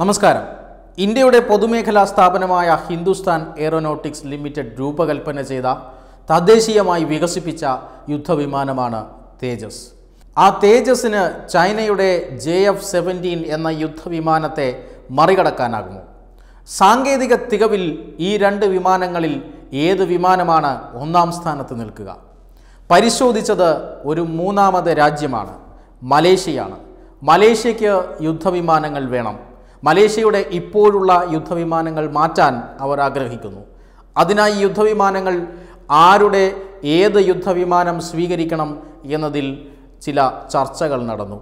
നമസ്കാരം ഇന്ത്യയുടെ പൊതുമേഖലാ സ്ഥാപനമായ ഹിന്ദുസ്ഥാൻ എയറോനോട്ടിക്സ് ലിമിറ്റഡ് രൂപകൽപ്പന ചെയ്ത തദ്ദേശീയമായി വികസിപ്പിച്ച യുദ്ധവിമാനമാണ് തേജസ് ആ തേജസിന് ചൈനയുടെ ജെ എഫ് സെവൻറ്റീൻ എന്ന യുദ്ധവിമാനത്തെ മറികടക്കാനാകുമോ സാങ്കേതിക തികവിൽ ഈ രണ്ട് വിമാനങ്ങളിൽ ഏത് വിമാനമാണ് ഒന്നാം സ്ഥാനത്ത് നിൽക്കുക പരിശോധിച്ചത് ഒരു മൂന്നാമത് രാജ്യമാണ് മലേഷ്യയാണ് മലേഷ്യയ്ക്ക് യുദ്ധവിമാനങ്ങൾ വേണം മലേഷ്യയുടെ ഇപ്പോഴുള്ള യുദ്ധവിമാനങ്ങൾ മാറ്റാൻ അവർ ആഗ്രഹിക്കുന്നു അതിനായി യുദ്ധവിമാനങ്ങൾ ആരുടെ ഏത് യുദ്ധവിമാനം സ്വീകരിക്കണം എന്നതിൽ ചില ചർച്ചകൾ നടന്നു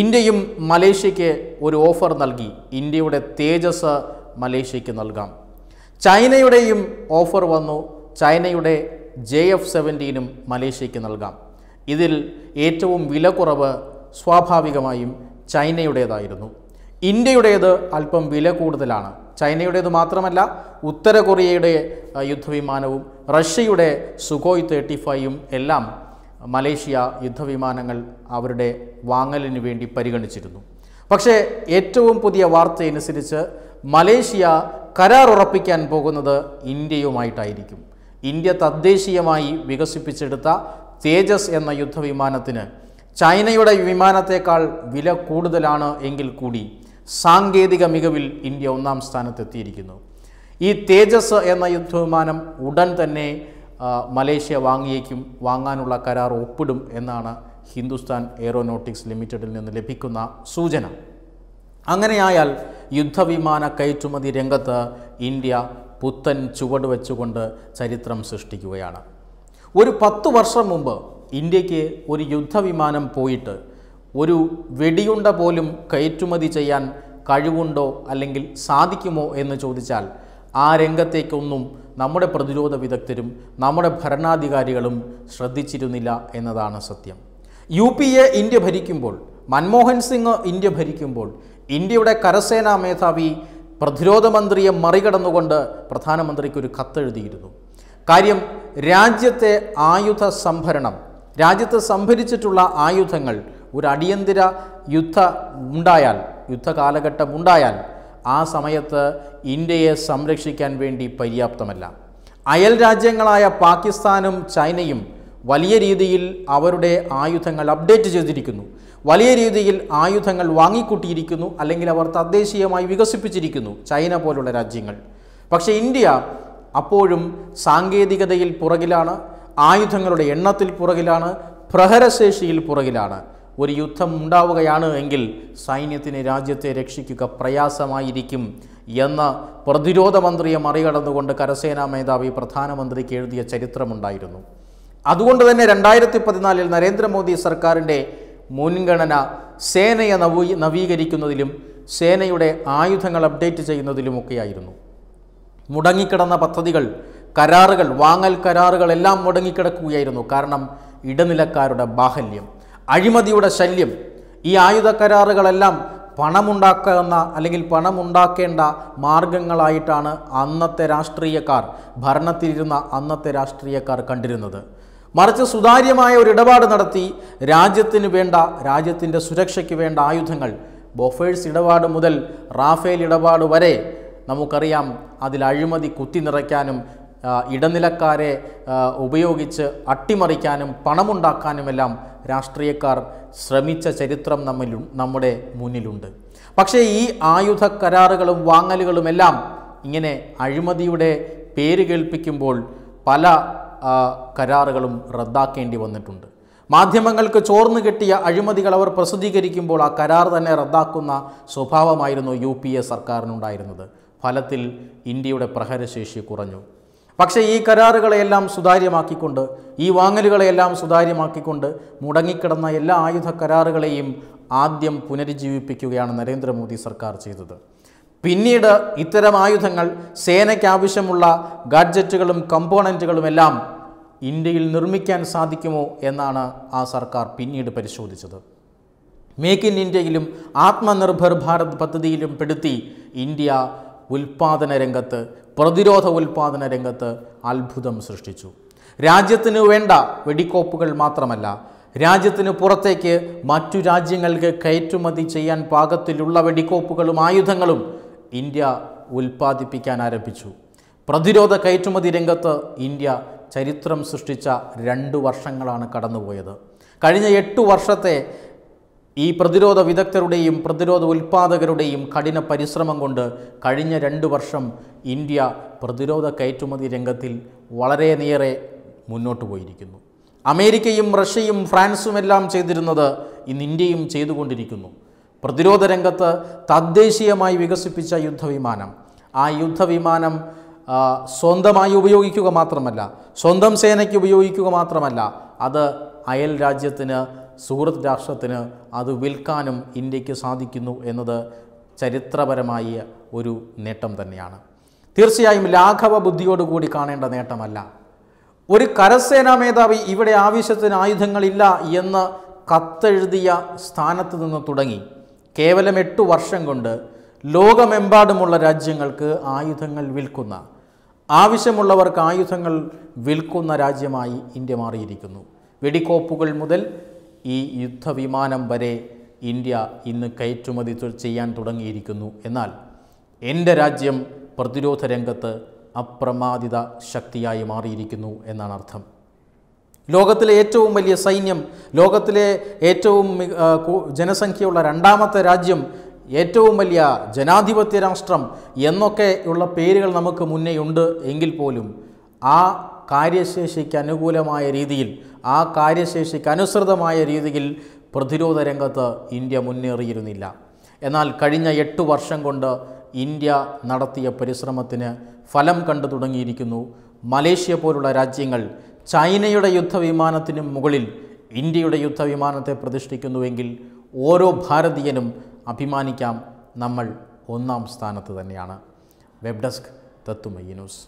ഇന്ത്യയും മലേഷ്യയ്ക്ക് ഒരു ഓഫർ നൽകി ഇന്ത്യയുടെ തേജസ് മലേഷ്യയ്ക്ക് നൽകാം ചൈനയുടെയും ഓഫർ വന്നു ചൈനയുടെ ജെ എഫ് സെവൻറ്റീനും മലേഷ്യയ്ക്ക് നൽകാം ഇതിൽ ഏറ്റവും വില കുറവ് സ്വാഭാവികമായും ചൈനയുടേതായിരുന്നു ഇന്ത്യയുടേത് അല്പം വില കൂടുതലാണ് ചൈനയുടേത് മാത്രമല്ല ഉത്തര കൊറിയയുടെ യുദ്ധവിമാനവും റഷ്യയുടെ സുഖോയ് തേർട്ടി ഫൈവും എല്ലാം മലേഷ്യ യുദ്ധവിമാനങ്ങൾ അവരുടെ വാങ്ങലിന് വേണ്ടി പരിഗണിച്ചിരുന്നു പക്ഷേ ഏറ്റവും പുതിയ വാർത്തയനുസരിച്ച് മലേഷ്യ കരാർ ഉറപ്പിക്കാൻ പോകുന്നത് ഇന്ത്യയുമായിട്ടായിരിക്കും ഇന്ത്യ തദ്ദേശീയമായി വികസിപ്പിച്ചെടുത്ത തേജസ് എന്ന യുദ്ധവിമാനത്തിന് ചൈനയുടെ വിമാനത്തേക്കാൾ വില കൂടുതലാണ് എങ്കിൽ കൂടി സാങ്കേതിക മികവിൽ ഇന്ത്യ ഒന്നാം സ്ഥാനത്തെത്തിയിരിക്കുന്നു ഈ തേജസ് എന്ന യുദ്ധവിമാനം ഉടൻ തന്നെ മലേഷ്യ വാങ്ങിയേക്കും വാങ്ങാനുള്ള കരാർ ഒപ്പിടും എന്നാണ് ഹിന്ദുസ്ഥാൻ എയ്റോനോട്ടിക്സ് ലിമിറ്റഡിൽ നിന്ന് ലഭിക്കുന്ന സൂചന അങ്ങനെയായാൽ യുദ്ധവിമാന കയറ്റുമതി രംഗത്ത് ഇന്ത്യ പുത്തൻ ചുവട് വെച്ചുകൊണ്ട് ചരിത്രം സൃഷ്ടിക്കുകയാണ് ഒരു പത്തു വർഷം മുമ്പ് ഇന്ത്യക്ക് ഒരു യുദ്ധവിമാനം പോയിട്ട് ഒരു വെടിയുണ്ട പോലും കയറ്റുമതി ചെയ്യാൻ കഴിവുണ്ടോ അല്ലെങ്കിൽ സാധിക്കുമോ എന്ന് ചോദിച്ചാൽ ആ രംഗത്തേക്കൊന്നും നമ്മുടെ പ്രതിരോധ വിദഗ്ധരും നമ്മുടെ ഭരണാധികാരികളും ശ്രദ്ധിച്ചിരുന്നില്ല എന്നതാണ് സത്യം യു പി എ ഇന്ത്യ ഭരിക്കുമ്പോൾ മൻമോഹൻ സിംഗ് ഇന്ത്യ ഭരിക്കുമ്പോൾ ഇന്ത്യയുടെ കരസേനാ മേധാവി പ്രതിരോധ മന്ത്രിയെ മറികടന്നുകൊണ്ട് പ്രധാനമന്ത്രിക്ക് ഒരു കത്തെഴുതിയിരുന്നു കാര്യം രാജ്യത്തെ ആയുധ സംഭരണം രാജ്യത്ത് സംഭരിച്ചിട്ടുള്ള ആയുധങ്ങൾ ഒരു അടിയന്തിര യുദ്ധ ഉണ്ടായാൽ യുദ്ധ കാലഘട്ടം ഉണ്ടായാൽ ആ സമയത്ത് ഇന്ത്യയെ സംരക്ഷിക്കാൻ വേണ്ടി പര്യാപ്തമല്ല അയൽ രാജ്യങ്ങളായ പാകിസ്ഥാനും ചൈനയും വലിയ രീതിയിൽ അവരുടെ ആയുധങ്ങൾ അപ്ഡേറ്റ് ചെയ്തിരിക്കുന്നു വലിയ രീതിയിൽ ആയുധങ്ങൾ വാങ്ങിക്കൂട്ടിയിരിക്കുന്നു അല്ലെങ്കിൽ അവർ തദ്ദേശീയമായി വികസിപ്പിച്ചിരിക്കുന്നു ചൈന പോലുള്ള രാജ്യങ്ങൾ പക്ഷേ ഇന്ത്യ അപ്പോഴും സാങ്കേതികതയിൽ പുറകിലാണ് ആയുധങ്ങളുടെ എണ്ണത്തിൽ പുറകിലാണ് പ്രഹരശേഷിയിൽ പുറകിലാണ് ഒരു യുദ്ധം ഉണ്ടാവുകയാണ് എങ്കിൽ സൈന്യത്തിന് രാജ്യത്തെ രക്ഷിക്കുക പ്രയാസമായിരിക്കും എന്ന പ്രതിരോധ മന്ത്രിയെ മറികടന്നുകൊണ്ട് കരസേനാ മേധാവി പ്രധാനമന്ത്രിക്ക് എഴുതിയ ചരിത്രമുണ്ടായിരുന്നു അതുകൊണ്ട് തന്നെ രണ്ടായിരത്തി പതിനാലിൽ നരേന്ദ്രമോദി സർക്കാരിൻ്റെ മുൻഗണന സേനയെ നവീ നവീകരിക്കുന്നതിലും സേനയുടെ ആയുധങ്ങൾ അപ്ഡേറ്റ് ചെയ്യുന്നതിലുമൊക്കെയായിരുന്നു മുടങ്ങിക്കിടന്ന പദ്ധതികൾ കരാറുകൾ വാങ്ങൽ കരാറുകളെല്ലാം മുടങ്ങിക്കിടക്കുകയായിരുന്നു കാരണം ഇടനിലക്കാരുടെ ബാഹല്യം അഴിമതിയുടെ ശല്യം ഈ ആയുധ കരാറുകളെല്ലാം പണമുണ്ടാക്കുന്ന അല്ലെങ്കിൽ പണമുണ്ടാക്കേണ്ട മാർഗങ്ങളായിട്ടാണ് അന്നത്തെ രാഷ്ട്രീയക്കാർ ഭരണത്തിലിരുന്ന അന്നത്തെ രാഷ്ട്രീയക്കാർ കണ്ടിരുന്നത് മറിച്ച് സുതാര്യമായ ഒരു ഇടപാട് നടത്തി രാജ്യത്തിന് വേണ്ട രാജ്യത്തിൻ്റെ സുരക്ഷയ്ക്ക് വേണ്ട ആയുധങ്ങൾ ബൊഫേഴ്സ് ഇടപാട് മുതൽ റാഫേൽ ഇടപാട് വരെ നമുക്കറിയാം അതിൽ അഴിമതി കുത്തി നിറയ്ക്കാനും ഇടനിലക്കാരെ ഉപയോഗിച്ച് അട്ടിമറിക്കാനും പണമുണ്ടാക്കാനുമെല്ലാം രാഷ്ട്രീയക്കാർ ശ്രമിച്ച ചരിത്രം നമ്മിലും നമ്മുടെ മുന്നിലുണ്ട് പക്ഷേ ഈ ആയുധ കരാറുകളും വാങ്ങലുകളുമെല്ലാം ഇങ്ങനെ അഴിമതിയുടെ പേര് കേൾപ്പിക്കുമ്പോൾ പല കരാറുകളും റദ്ദാക്കേണ്ടി വന്നിട്ടുണ്ട് മാധ്യമങ്ങൾക്ക് ചോർന്നു കിട്ടിയ അഴിമതികൾ അവർ പ്രസിദ്ധീകരിക്കുമ്പോൾ ആ കരാർ തന്നെ റദ്ദാക്കുന്ന സ്വഭാവമായിരുന്നു യു പി എ സർക്കാരിനുണ്ടായിരുന്നത് ഫലത്തിൽ ഇന്ത്യയുടെ പ്രഹരശേഷി കുറഞ്ഞു പക്ഷേ ഈ കരാറുകളെയെല്ലാം സുതാര്യമാക്കിക്കൊണ്ട് ഈ വാങ്ങലുകളെയെല്ലാം സുതാര്യമാക്കിക്കൊണ്ട് മുടങ്ങിക്കിടന്ന എല്ലാ ആയുധ കരാറുകളെയും ആദ്യം പുനരുജ്ജീവിപ്പിക്കുകയാണ് നരേന്ദ്രമോദി സർക്കാർ ചെയ്തത് പിന്നീട് ഇത്തരം ആയുധങ്ങൾ സേനയ്ക്കാവശ്യമുള്ള ഗാഡ്ജറ്റുകളും കമ്പോണൻറ്റുകളുമെല്ലാം ഇന്ത്യയിൽ നിർമ്മിക്കാൻ സാധിക്കുമോ എന്നാണ് ആ സർക്കാർ പിന്നീട് പരിശോധിച്ചത് മേക്ക് ഇൻ ഇന്ത്യയിലും ആത്മനിർഭർ ഭാരത് പദ്ധതിയിലും പെടുത്തി ഇന്ത്യ ഉൽപ്പാദന രംഗത്ത് പ്രതിരോധ ഉൽപ്പാദന രംഗത്ത് അത്ഭുതം സൃഷ്ടിച്ചു രാജ്യത്തിന് വേണ്ട വെടിക്കോപ്പുകൾ മാത്രമല്ല രാജ്യത്തിന് പുറത്തേക്ക് മറ്റു രാജ്യങ്ങൾക്ക് കയറ്റുമതി ചെയ്യാൻ പാകത്തിലുള്ള വെടിക്കോപ്പുകളും ആയുധങ്ങളും ഇന്ത്യ ഉൽപ്പാദിപ്പിക്കാൻ ആരംഭിച്ചു പ്രതിരോധ കയറ്റുമതി രംഗത്ത് ഇന്ത്യ ചരിത്രം സൃഷ്ടിച്ച രണ്ട് വർഷങ്ങളാണ് കടന്നുപോയത് കഴിഞ്ഞ എട്ട് വർഷത്തെ ഈ പ്രതിരോധ വിദഗ്ധരുടെയും പ്രതിരോധ ഉൽപാദകരുടെയും കഠിന പരിശ്രമം കൊണ്ട് കഴിഞ്ഞ രണ്ട് വർഷം ഇന്ത്യ പ്രതിരോധ കയറ്റുമതി രംഗത്തിൽ വളരെ നേരെ മുന്നോട്ട് പോയിരിക്കുന്നു അമേരിക്കയും റഷ്യയും ഫ്രാൻസുമെല്ലാം ചെയ്തിരുന്നത് ഇന്ന് ഇന്ത്യയും ചെയ്തുകൊണ്ടിരിക്കുന്നു പ്രതിരോധ രംഗത്ത് തദ്ദേശീയമായി വികസിപ്പിച്ച യുദ്ധവിമാനം ആ യുദ്ധവിമാനം സ്വന്തമായി ഉപയോഗിക്കുക മാത്രമല്ല സ്വന്തം സേനയ്ക്ക് ഉപയോഗിക്കുക മാത്രമല്ല അത് അയൽ രാജ്യത്തിന് സൂറത്ത് രാഷ്ട്രത്തിന് അത് വിൽക്കാനും ഇന്ത്യക്ക് സാധിക്കുന്നു എന്നത് ചരിത്രപരമായ ഒരു നേട്ടം തന്നെയാണ് തീർച്ചയായും ലാഘവ ബുദ്ധിയോടുകൂടി കാണേണ്ട നേട്ടമല്ല ഒരു കരസേനാ മേധാവി ഇവിടെ ആവശ്യത്തിന് ആയുധങ്ങളില്ല എന്ന് കത്തെഴുതിയ സ്ഥാനത്ത് നിന്ന് തുടങ്ങി കേവലം എട്ട് വർഷം കൊണ്ട് ലോകമെമ്പാടുമുള്ള രാജ്യങ്ങൾക്ക് ആയുധങ്ങൾ വിൽക്കുന്ന ആവശ്യമുള്ളവർക്ക് ആയുധങ്ങൾ വിൽക്കുന്ന രാജ്യമായി ഇന്ത്യ മാറിയിരിക്കുന്നു വെടിക്കോപ്പുകൾ മുതൽ ഈ യുദ്ധവിമാനം വരെ ഇന്ത്യ ഇന്ന് കയറ്റുമതി ചെയ്യാൻ തുടങ്ങിയിരിക്കുന്നു എന്നാൽ എൻ്റെ രാജ്യം പ്രതിരോധ രംഗത്ത് അപ്രമാദിത ശക്തിയായി മാറിയിരിക്കുന്നു എന്നാണ് അർത്ഥം ലോകത്തിലെ ഏറ്റവും വലിയ സൈന്യം ലോകത്തിലെ ഏറ്റവും ജനസംഖ്യയുള്ള രണ്ടാമത്തെ രാജ്യം ഏറ്റവും വലിയ ജനാധിപത്യ രാഷ്ട്രം എന്നൊക്കെയുള്ള പേരുകൾ നമുക്ക് മുന്നേയുണ്ട് എങ്കിൽ പോലും ആ കാര്യശേഷിക്ക് അനുകൂലമായ രീതിയിൽ ആ കാര്യശേഷിക്ക് അനുസൃതമായ രീതിയിൽ പ്രതിരോധ രംഗത്ത് ഇന്ത്യ മുന്നേറിയിരുന്നില്ല എന്നാൽ കഴിഞ്ഞ എട്ട് വർഷം കൊണ്ട് ഇന്ത്യ നടത്തിയ പരിശ്രമത്തിന് ഫലം കണ്ടു തുടങ്ങിയിരിക്കുന്നു മലേഷ്യ പോലുള്ള രാജ്യങ്ങൾ ചൈനയുടെ യുദ്ധവിമാനത്തിന് മുകളിൽ ഇന്ത്യയുടെ യുദ്ധവിമാനത്തെ പ്രതിഷ്ഠിക്കുന്നുവെങ്കിൽ ഓരോ ഭാരതീയനും അഭിമാനിക്കാം നമ്മൾ ഒന്നാം സ്ഥാനത്ത് തന്നെയാണ് വെബ് ഡെസ്ക് തത്തുമയ്യ ന്യൂസ്